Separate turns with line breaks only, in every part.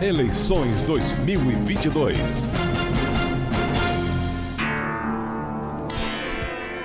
Eleições 2022.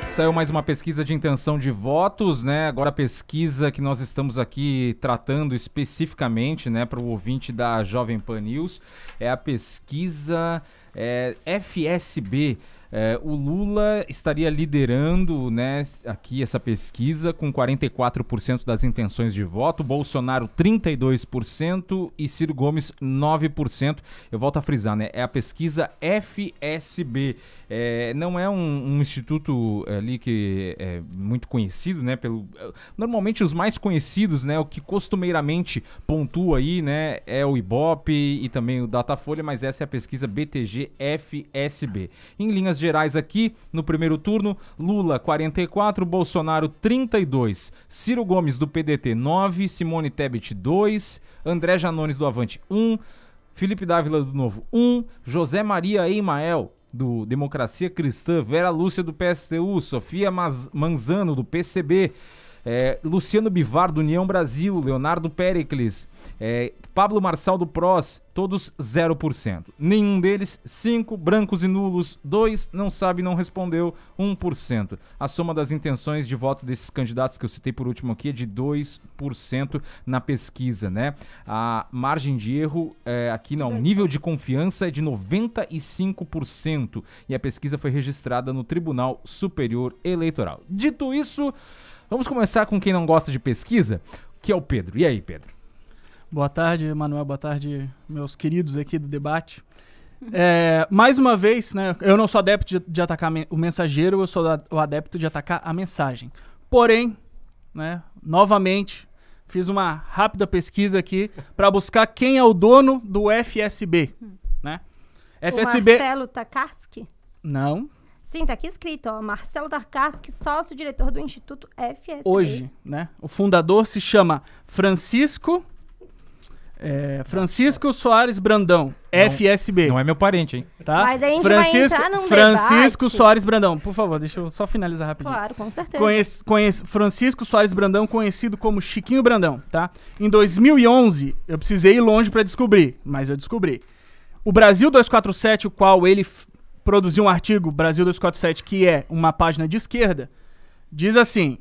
Saiu mais uma pesquisa de intenção de votos, né? Agora a pesquisa que nós estamos aqui tratando especificamente, né, para o ouvinte da Jovem Pan News, é a pesquisa é, FSB. É, o Lula estaria liderando né, aqui essa pesquisa com 44% das intenções de voto, Bolsonaro 32% e Ciro Gomes 9%. Eu volto a frisar, né? É a pesquisa FSB. É, não é um, um, instituto é, ali que é muito conhecido, né? Pelo, normalmente os mais conhecidos, né? O que costumeiramente pontua aí, né? É o Ibope e também o Datafolha, mas essa é a pesquisa BTG FSB. Em linhas de gerais aqui no primeiro turno, Lula 44, Bolsonaro 32, Ciro Gomes do PDT 9, Simone Tebet 2, André Janones do Avante 1, Felipe Dávila do Novo 1, José Maria Eimael do Democracia Cristã, Vera Lúcia do PSTU, Sofia Manzano do PCB, é, eh, Luciano Bivar do União Brasil, Leonardo Pericles é, Pablo Marçal do Prós, todos 0%. Nenhum deles, 5 brancos e nulos, 2 não sabe, não respondeu, 1%. A soma das intenções de voto desses candidatos que eu citei por último aqui é de 2% na pesquisa, né? A margem de erro é, aqui não, o nível de confiança é de 95% e a pesquisa foi registrada no Tribunal Superior Eleitoral. Dito isso, vamos começar com quem não gosta de pesquisa, que é o Pedro. E aí, Pedro?
Boa tarde, Manuel. Boa tarde, meus queridos aqui do debate. Uhum. É, mais uma vez, né, eu não sou adepto de, de atacar o mensageiro, eu sou o adepto de atacar a mensagem. Porém, né, novamente, fiz uma rápida pesquisa aqui para buscar quem é o dono do FSB. Hum. Né? FSB... O Marcelo
Takarski? Não. Sim, tá aqui escrito, ó, Marcelo Tarkarski, sócio-diretor do Instituto FSB. Hoje,
né? O fundador se chama Francisco é, Francisco Soares Brandão, não, FSB. Não é meu parente, hein? Tá? Mas a gente Francisco, vai entrar num Francisco debate. Soares Brandão, por favor, deixa eu só finalizar rapidinho. Claro,
com certeza. Conhece,
conhece, Francisco Soares Brandão, conhecido como Chiquinho Brandão, tá? Em 2011, eu precisei ir longe para descobrir, mas eu descobri. O Brasil 247, o qual ele produziu um artigo, Brasil 247, que é uma página de esquerda, diz assim: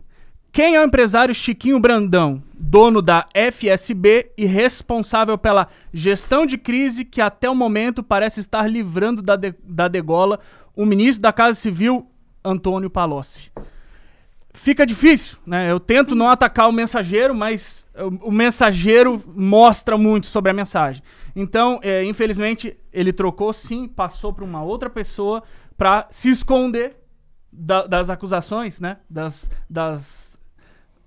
quem é o empresário Chiquinho Brandão, dono da FSB e responsável pela gestão de crise que até o momento parece estar livrando da, de, da degola o ministro da Casa Civil, Antônio Palocci? Fica difícil, né? Eu tento não atacar o mensageiro, mas o, o mensageiro mostra muito sobre a mensagem. Então, é, infelizmente, ele trocou sim, passou para uma outra pessoa para se esconder da, das acusações, né? Das, das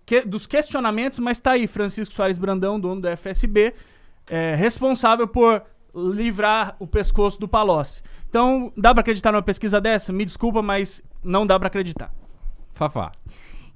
que, dos questionamentos, mas tá aí Francisco Soares Brandão, dono da FSB, é, responsável por livrar o pescoço do Palocci. Então, dá para acreditar numa pesquisa dessa? Me desculpa, mas não dá para acreditar.
Fafá.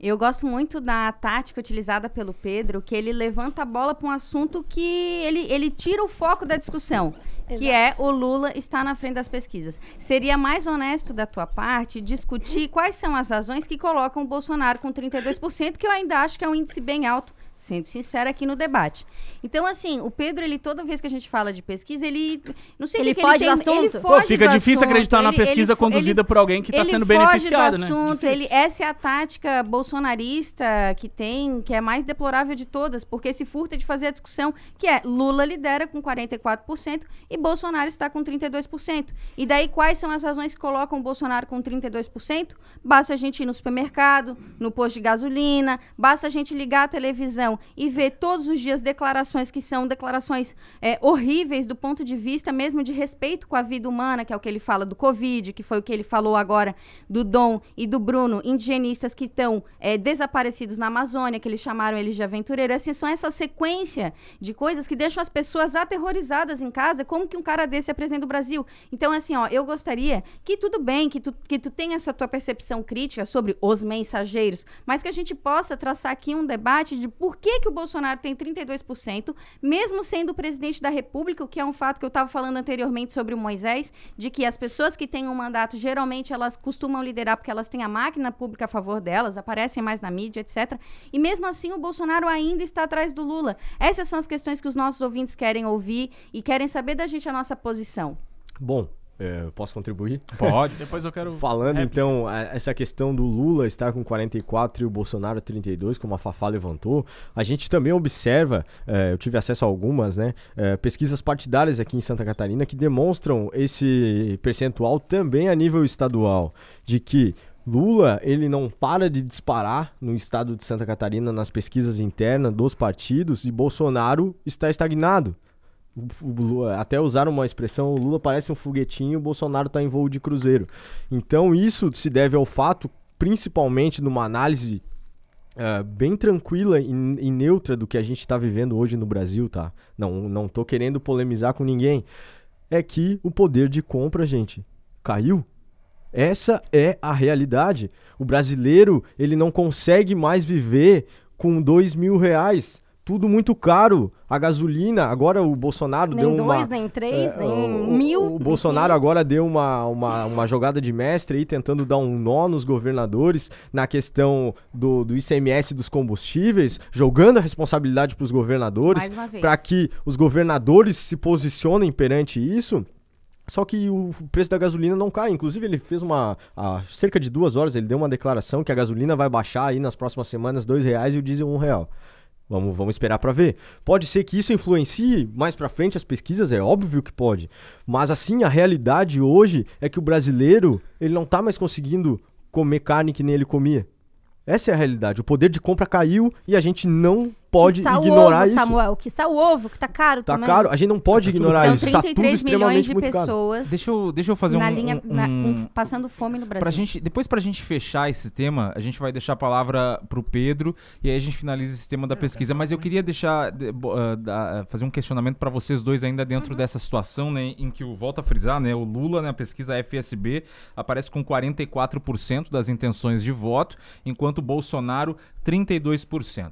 Eu gosto muito da tática utilizada pelo Pedro, que ele levanta a bola para um assunto que ele, ele tira o foco da discussão. Exato. Que é o Lula está na frente das pesquisas. Seria mais honesto da tua parte discutir quais são as razões que colocam o Bolsonaro com 32%, que eu ainda acho que é um índice bem alto sendo sincera aqui no debate. Então, assim, o Pedro, ele toda vez que a gente fala de pesquisa, ele. Não sei ele, ele foge ele tem, do assunto. Pô, fica difícil assunto, acreditar ele, pesquisa conduzida por alguém que está sendo beneficiado, do né? assunto, né? Ele, essa é a tática bolsonarista que tem, que é mais deplorável de todas, porque se furta de fazer a discussão que é Lula lidera com 44% e Bolsonaro está com 32%. E daí, quais são as razões que colocam o Bolsonaro com 32%? Basta a gente ir no supermercado, no posto de gasolina, basta a gente ligar a televisão e vê todos os dias declarações que são declarações é, horríveis do ponto de vista mesmo de respeito com a vida humana, que é o que ele fala do Covid, que foi o que ele falou agora do Dom e do Bruno, indigenistas que estão é, desaparecidos na Amazônia, que eles chamaram eles de aventureiro. Assim, são essa sequência de coisas que deixam as pessoas aterrorizadas em casa. Como que um cara desse é presidente do Brasil? Então, assim, ó, eu gostaria que tudo bem, que tu, que tu tenha essa tua percepção crítica sobre os mensageiros, mas que a gente possa traçar aqui um debate de por que, que o Bolsonaro tem 32%, mesmo sendo presidente da República, o que é um fato que eu estava falando anteriormente sobre o Moisés, de que as pessoas que têm um mandato, geralmente elas costumam liderar porque elas têm a máquina pública a favor delas, aparecem mais na mídia, etc. E mesmo assim, o Bolsonaro ainda está atrás do Lula. Essas são as questões que os nossos ouvintes querem ouvir e querem saber da gente a nossa posição.
Bom, é, posso contribuir? Pode, depois eu quero. Falando então, essa questão do Lula estar com 44 e o Bolsonaro 32, como a Fafá levantou, a gente também observa, é, eu tive acesso a algumas, né? É, pesquisas partidárias aqui em Santa Catarina que demonstram esse percentual também a nível estadual, de que Lula, ele não para de disparar no estado de Santa Catarina nas pesquisas internas dos partidos e Bolsonaro está estagnado. Lula, até usaram uma expressão, o Lula parece um foguetinho, o Bolsonaro está em voo de cruzeiro. Então isso se deve ao fato, principalmente numa análise uh, bem tranquila e, e, neutra do que a gente está vivendo hoje no Brasil, tá? Não, não tô querendo polemizar com ninguém. É que o poder de compra, gente, caiu. Essa é a realidade. O brasileiro, ele não consegue mais viver com dois mil reais tudo muito caro. A gasolina, agora o Bolsonaro nem deu dois, uma... Nem dois,
nem três, é, nem o, mil. O
Bolsonaro agora deu uma, uma, uma jogada de mestre aí, tentando dar um nó nos governadores na questão do, do ICMS dos combustíveis, jogando a responsabilidade para os governadores, para que os governadores se posicionem perante isso. Só que o preço da gasolina não cai. Inclusive, ele fez uma. Há cerca de duas horas, ele deu uma declaração que a gasolina vai baixar aí nas próximas semanas R$ reais e o diesel R$ real. Vamos, vamos esperar para ver. Pode ser que isso influencie mais para frente as pesquisas, é óbvio que pode. Mas assim, a realidade hoje é que o brasileiro, ele não está mais conseguindo comer carne que nem ele comia. Essa é a realidade. O poder de compra caiu e a gente não pode ignorar ovo, isso. Samuel,
que sal ovo, que tá caro tá também. Tá caro, a gente não pode tá ignorar tudo, isso. São 33 tá tudo milhões de pessoas.
Deixa eu, deixa eu fazer na um, linha, um, na, um, passando fome no Brasil. Pra
gente, depois pra gente fechar esse tema, a gente vai deixar a palavra pro Pedro e aí a gente finaliza esse tema da tá, tá pesquisa, mas eu né? queria deixar de, uh, da, fazer um questionamento para vocês dois ainda dentro uhum. dessa situação, né, em que o volta a frisar, né, o Lula, né, a pesquisa FSB aparece com 44% das intenções de voto, enquanto o Bolsonaro 32%.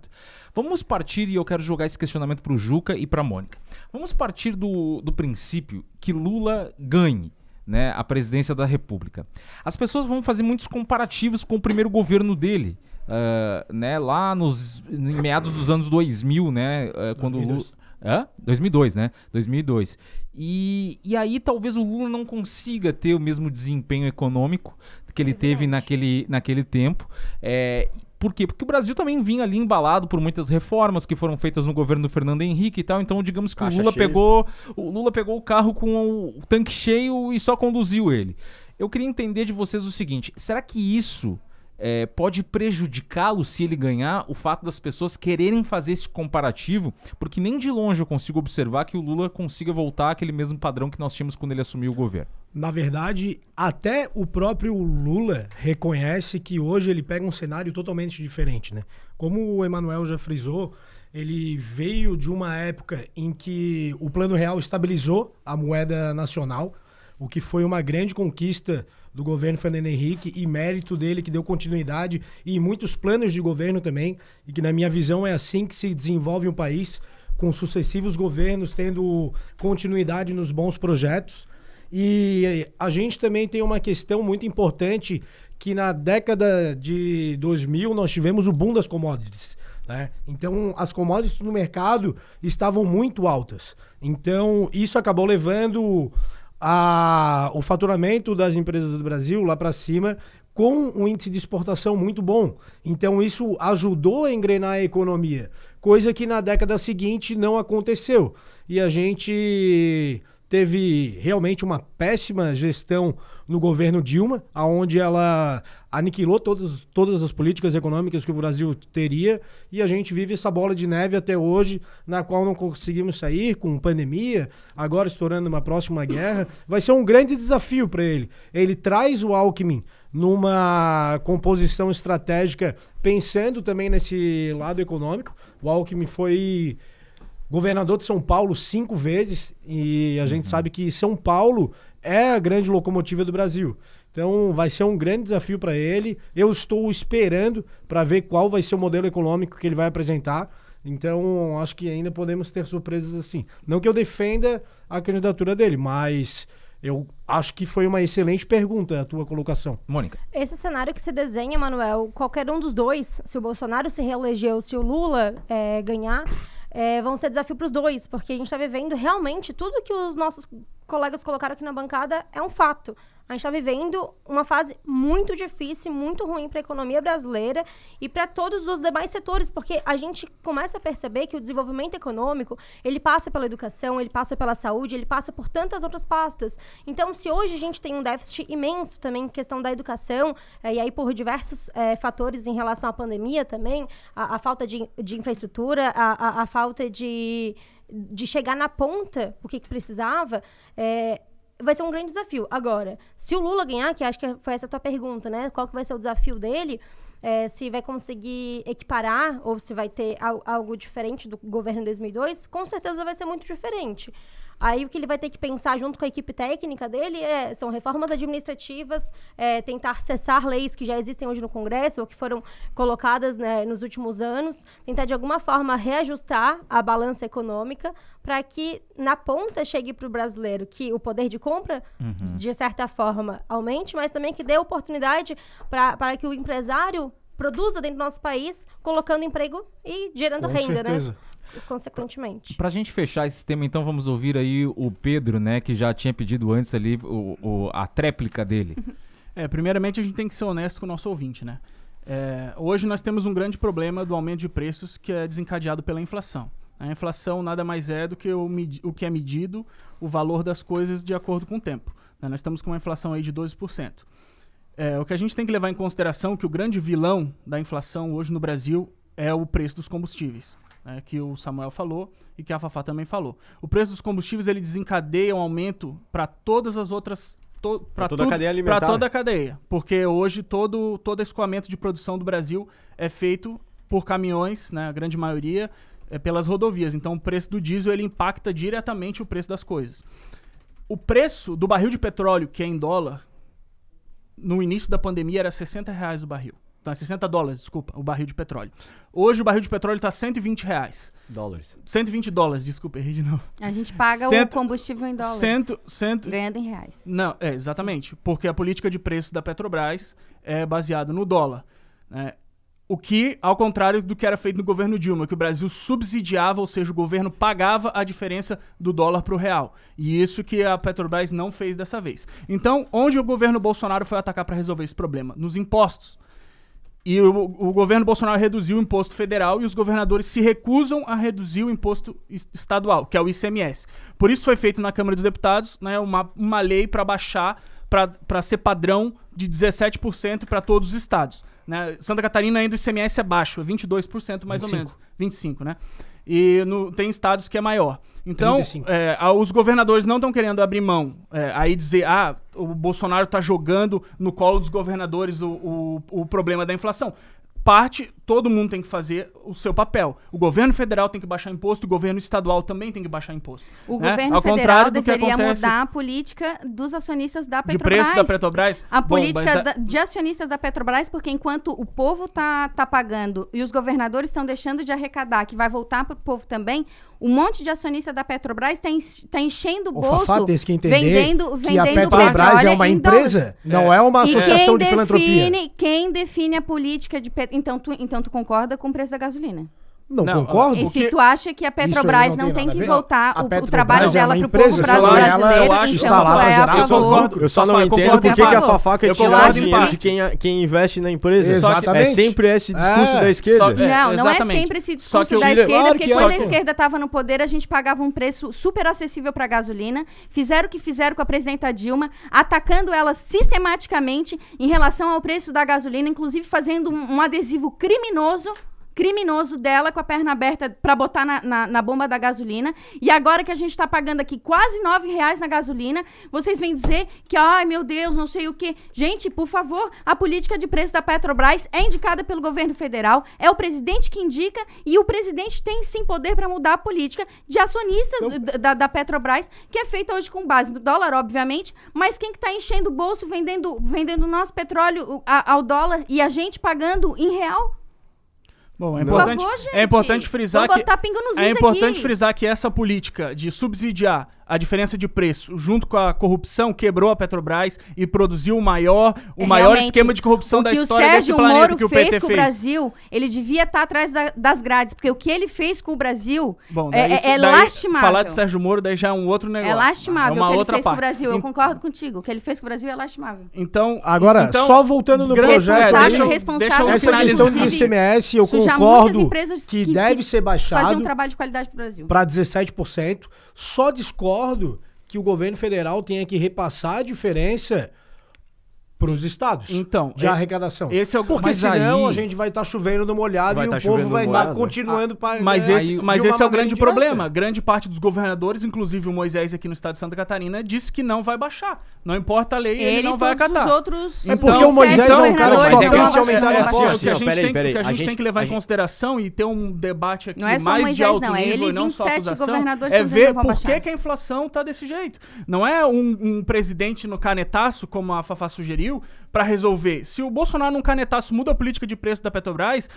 Vamos partir, e eu quero jogar esse questionamento para o Juca e para Mônica. Vamos partir do, do princípio que Lula ganhe. Né, a presidência da República. As pessoas vão fazer muitos comparativos com o primeiro governo dele, uh, né, lá nos em meados dos anos 2000, né, uh, quando Lula, Hã? 2002, né? 2002. E, e aí talvez o Lula não consiga ter o mesmo desempenho econômico que ele é teve naquele, naquele tempo. É, por quê? Porque o Brasil também vinha ali embalado por muitas reformas que foram feitas no governo do Fernando Henrique e tal. Então, digamos que Caixa o Lula cheio. pegou. O Lula pegou o carro com o tanque cheio e só conduziu ele. Eu queria entender de vocês o seguinte: será que isso é, pode prejudicá-lo se ele ganhar o fato das pessoas quererem fazer esse comparativo, porque nem de longe eu consigo observar que o Lula consiga voltar àquele mesmo padrão que nós tínhamos quando ele assumiu o governo.
Na verdade, até o próprio Lula reconhece que hoje ele pega um cenário totalmente diferente, né? Como o Emanuel já frisou, ele veio de uma época em que o Plano Real estabilizou a moeda nacional, o que foi uma grande conquista do governo Fernando Henrique e mérito dele que deu continuidade e muitos planos de governo também, e que na minha visão é assim que se desenvolve um país, com sucessivos governos tendo continuidade nos bons projetos. E a gente também tem uma questão muito importante que na década de 2000 nós tivemos o boom das commodities. Né? Então, as commodities no mercado estavam muito altas. Então, isso acabou levando a, o faturamento das empresas do Brasil lá para cima com um índice de exportação muito bom. Então isso ajudou a engrenar a economia, coisa que na década seguinte não aconteceu. E a gente teve realmente uma péssima gestão no governo Dilma, aonde ela aniquilou todos, todas as políticas econômicas que o Brasil teria e a gente vive essa bola de neve até hoje, na qual não conseguimos sair com pandemia, agora estourando uma próxima guerra. Vai ser um grande desafio para ele. Ele traz o Alckmin numa composição estratégica pensando também nesse lado econômico. O Alckmin foi governador de São Paulo cinco vezes e a gente uhum. sabe que São Paulo é a grande locomotiva do Brasil. Então vai ser um grande desafio para ele. Eu estou esperando para ver qual vai ser o modelo econômico que ele vai apresentar. Então acho que ainda podemos ter surpresas assim. Não que eu defenda a candidatura dele, mas eu acho que foi uma excelente pergunta a tua colocação.
Mônica.
Esse cenário que se desenha, Manuel, qualquer um dos dois, se o Bolsonaro se reeleger ou se o Lula é, ganhar, é, vão ser desafio para os dois, porque a gente está vivendo realmente tudo que os nossos colegas colocaram aqui na bancada é um fato. A gente está vivendo uma fase muito difícil, muito ruim para a economia brasileira e para todos os demais setores, porque a gente começa a perceber que o desenvolvimento econômico ele passa pela educação, ele passa pela saúde, ele passa por tantas outras pastas. Então, se hoje a gente tem um déficit imenso também em questão da educação, é, e aí por diversos é, fatores em relação à pandemia também, a, a falta de, de infraestrutura, a, a, a falta de, de chegar na ponta o que, que precisava, é, vai ser um grande desafio. Agora, se o Lula ganhar, que acho que foi essa a tua pergunta, né? Qual que vai ser o desafio dele? É, se vai conseguir equiparar ou se vai ter al algo diferente do governo em 2002, com certeza vai ser muito diferente. Aí o que ele vai ter que pensar junto com a equipe técnica dele é, são reformas administrativas, é, tentar cessar leis que já existem hoje no Congresso ou que foram colocadas né, nos últimos anos, tentar de alguma forma reajustar a balança econômica para que na ponta chegue para o brasileiro que o poder de compra, uhum. de certa forma, aumente, mas também que dê oportunidade para que o empresário produza dentro do nosso país, colocando emprego e gerando Com renda, né? certeza. né? consequentemente.
Pra, pra gente fechar esse tema, então vamos ouvir aí o Pedro, né, que já tinha pedido antes ali o, o a tréplica dele.
É, primeiramente a gente tem que ser honesto com o nosso ouvinte, né? É, hoje nós temos um grande problema do aumento de preços que é desencadeado pela inflação. A inflação nada mais é do que o, o que é medido, o valor das coisas de acordo com o tempo. Né? Nós estamos com uma inflação aí de 12%. É, o que a gente tem que levar em consideração é que o grande vilão da inflação hoje no Brasil é o preço dos combustíveis né, que o Samuel falou e que a Fafá também falou. O preço dos combustíveis ele desencadeia um aumento para todas as outras to, para toda tudo, a cadeia alimentar. Para toda a né? cadeia, porque hoje todo todo escoamento de produção do Brasil é feito por caminhões, né, a grande maioria é pelas rodovias. Então o preço do diesel ele impacta diretamente o preço das coisas. O preço do barril de petróleo, que é em dólar, no início da pandemia era 60 reais o barril. É tá 60 dólares, desculpa, o barril de petróleo. Hoje o barril de petróleo tá 120 reais. Dólares. 120 dólares, desculpa, errei de novo.
A gente paga cento, o combustível em dólares. Cento, cento, ganhando em reais.
Não, é, exatamente. Porque a política de preço da Petrobras é baseada no dólar. Né? O que, ao contrário do que era feito no governo Dilma, que o Brasil subsidiava, ou seja, o governo pagava a diferença do dólar para o real. E isso que a Petrobras não fez dessa vez. Então, onde o governo Bolsonaro foi atacar para resolver esse problema? Nos impostos. E o, o, governo Bolsonaro reduziu o imposto federal e os governadores se recusam a reduzir o imposto estadual, que é o ICMS. Por isso foi feito na Câmara dos Deputados né, uma, uma lei para baixar, para ser padrão de 17% para todos os estados. Né? Santa Catarina ainda o ICMS é baixo, é 22% mais 25. ou menos. 25%, né? E no, tem estados que é maior. Então, é, os governadores não estão querendo abrir mão. É, aí dizer, ah, o Bolsonaro está jogando no colo dos governadores o, o, o problema da inflação parte, todo mundo tem que fazer o seu papel. O governo federal tem que baixar imposto, o governo estadual também tem que baixar imposto. O né? governo Ao federal deveria mudar a
política dos acionistas da Petrobras. De preço da
Petrobras? A Bom, política da,
de acionistas da Petrobras, porque enquanto o povo está tá pagando e os governadores estão deixando de arrecadar, que vai voltar para o povo também, um monte de acionista da Petrobras está tá enchendo o bolso. Fafá, que entender vendendo, vendendo que a Petrobras é uma empresa, é. não é uma associação e quem de define, filantropia. Quem define a política de Petrobras? Então tu, então, tu concorda com o preço da gasolina? Não, não, concordo. E se tu acha que a Petrobras não, não, tem, tem que voltar o, o, trabalho é dela é o povo brasileiro, ela, é então, eu acho, então lá, é geral, eu,
concordo, eu só não entendo por que a Fafaca é tirar dinheiro
de quem,
quem investe na empresa. Exatamente. É sempre esse é. discurso é, da esquerda. Só, é, não, não é sempre
esse discurso eu, da esquerda, claro porque quando a esquerda estava no poder, a gente pagava um preço super acessível a gasolina, fizeram o que fizeram com a presidenta Dilma, atacando ela sistematicamente em relação ao preço da gasolina, inclusive fazendo um adesivo criminoso criminoso dela com a perna aberta para botar na, na, na, bomba da gasolina. E agora que a gente está pagando aqui quase nove reais na gasolina, vocês vêm dizer que, ai meu Deus, não sei o que. Gente, por favor, a política de preço da Petrobras é indicada pelo governo federal, é o presidente que indica e o presidente tem sim poder para mudar a política de acionistas então... da, da, Petrobras, que é feita hoje com base no dólar, obviamente, mas quem que está enchendo o bolso vendendo vendendo nosso petróleo ao dólar e a gente pagando em real?
Bom, é importante, favor, é importante frisar que é importante aqui. frisar que essa política de subsidiar a diferença de preço junto com a corrupção quebrou a Petrobras e produziu o maior, o é, maior esquema de corrupção da história desse planeta Moro que o PT fez. com o Brasil,
ele devia estar tá atrás da, das grades, porque o que ele fez com o Brasil Bom, é, daí, é, é daí, lastimável. Falar de
Sérgio Moro daí já é um outro negócio. É lastimável é uma o que outra ele fez parte. com o Brasil.
Eu concordo contigo. O que ele fez com o Brasil é lastimável.
Então, agora, então, só voltando no projeto, deixa, responsável é deixa eu essa questão do ICMS, eu concordo
que,
que, deve ser baixado. Fazer um
trabalho de qualidade para o Brasil. Para
17%. Só discordo que o governo federal tenha que repassar a diferença para os estados. Então, de é, arrecadação. Esse é o Porque mas senão aí, a gente vai estar tá chovendo no molhado e tá o povo vai estar tá continuando ah, para né, Mas né, esse, mas esse é o
grande problema. Grande parte dos governadores, inclusive o Moisés aqui no estado de Santa Catarina, disse que não vai baixar. Não importa a lei, ele, ele não vai acatar. outros então, é porque então, o Moisés então, é um cara que só pensa em aumentar a impostos. É, é, é, o que a gente tem que levar em consideração e ter um debate aqui mais de alto nível e não só acusação é ver por que a inflação está desse jeito. Não é um presidente no canetaço, como a Fafá sugeriu, Brasil para resolver. Se o Bolsonaro não canetasse, muda a política de preço da Petrobras,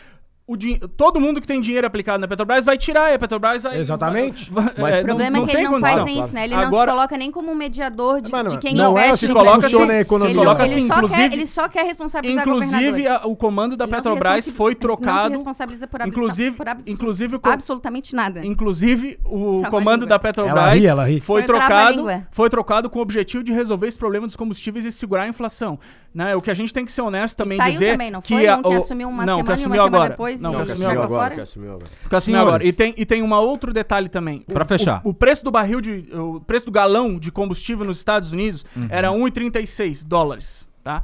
o todo mundo que tem dinheiro aplicado na Petrobras vai tirar, e a Petrobras vai... Exatamente. Vai, Mas é, o problema é não, é que ele não fazem isso, né? Ele Agora, não se coloca
nem como um mediador de, de quem não é, investe. É, se coloca assim, ele, ele, coloca assim, só quer, ele só quer responsabilizar Inclusive, a,
o comando da Petrobras foi trocado... Não se
responsabiliza por, inclusive, por
inclusive, absolutamente nada. Inclusive, o comando da Petrobras ela ri, ela ri. Foi, foi trocado, foi trocado com o objetivo de resolver esse problema dos combustíveis e segurar a inflação. Né? O que a gente tem que ser honesto também e dizer... também, não foi? Que, não, que assumiu uma semana e uma semana depois não, fica assim agora. agora. assim agora. agora. E tem, e tem um outro detalhe também. Pra fechar. O, o, preço do barril de. O preço do galão de combustível nos Estados Unidos uhum. era 1,36 dólares, tá?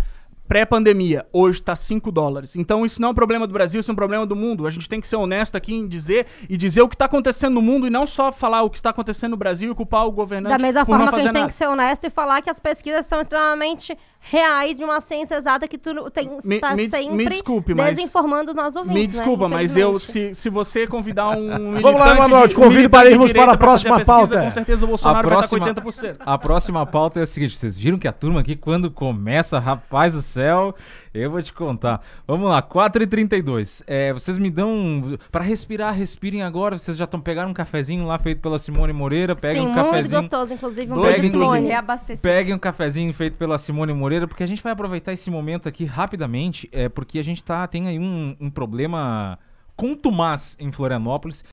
pré-pandemia, hoje está 5 dólares. Então isso não é um problema do Brasil, isso é um problema do mundo. A gente tem que ser honesto aqui em dizer e dizer o que está acontecendo no mundo e não só falar o que está acontecendo no Brasil e culpar o governante. Da mesma forma que a gente nada. tem que ser
honesto e falar que as pesquisas são extremamente reais de uma ciência exata que tu tem, me, tá me, sempre me desculpe, desinformando os nossos ouvintes. Me né, desculpa, né? mas eu,
se, se você convidar um. Vamos lá, Emanuel, te convido para irmos para a próxima pesquisa, pauta. Com certeza o Bolsonaro a próxima, vai estar com 80%.
A próxima pauta é a seguinte: vocês viram que a turma aqui, quando começa, rapaz do céu, eu vou te contar. Vamos lá, 4h32. É, vocês me dão. Para respirar, respirem agora. Vocês já estão pegando um cafezinho lá feito pela Simone Moreira. Peguem Sim, um cafezinho. Muito gostoso, inclusive. Um beijo, Simone. Peguem um cafezinho feito pela Simone Moreira Moreira, porque a gente vai aproveitar esse momento aqui rapidamente, é, porque a gente tá, tem aí um, um problema contumaz em Florianópolis.